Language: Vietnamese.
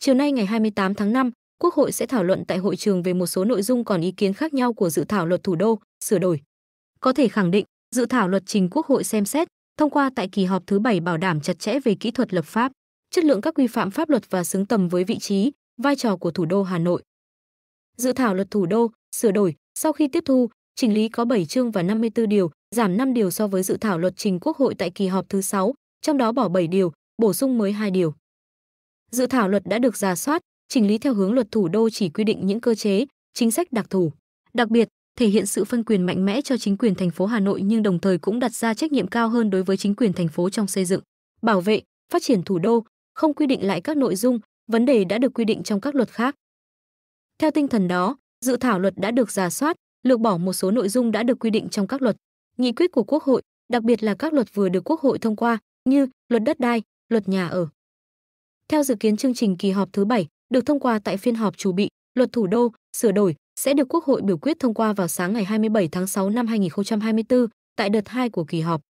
Chiều nay ngày 28 tháng 5, Quốc hội sẽ thảo luận tại hội trường về một số nội dung còn ý kiến khác nhau của dự thảo luật thủ đô sửa đổi. Có thể khẳng định, dự thảo luật trình Quốc hội xem xét, thông qua tại kỳ họp thứ 7 bảo đảm chặt chẽ về kỹ thuật lập pháp, chất lượng các quy phạm pháp luật và xứng tầm với vị trí, vai trò của thủ đô Hà Nội. Dự thảo luật thủ đô sửa đổi sau khi tiếp thu, chỉnh lý có 7 chương và 54 điều, giảm 5 điều so với dự thảo luật trình Quốc hội tại kỳ họp thứ 6, trong đó bỏ 7 điều, bổ sung mới 2 điều. Dự thảo luật đã được giả soát, chỉnh lý theo hướng luật thủ đô chỉ quy định những cơ chế, chính sách đặc thù. Đặc biệt, thể hiện sự phân quyền mạnh mẽ cho chính quyền thành phố Hà Nội nhưng đồng thời cũng đặt ra trách nhiệm cao hơn đối với chính quyền thành phố trong xây dựng, bảo vệ, phát triển thủ đô, không quy định lại các nội dung, vấn đề đã được quy định trong các luật khác. Theo tinh thần đó, dự thảo luật đã được giả soát, lược bỏ một số nội dung đã được quy định trong các luật, nghị quyết của Quốc hội, đặc biệt là các luật vừa được Quốc hội thông qua như luật đất đai, luật nhà ở. Theo dự kiến chương trình kỳ họp thứ 7 được thông qua tại phiên họp chủ bị, luật thủ đô sửa đổi sẽ được Quốc hội biểu quyết thông qua vào sáng ngày 27 tháng 6 năm 2024 tại đợt 2 của kỳ họp.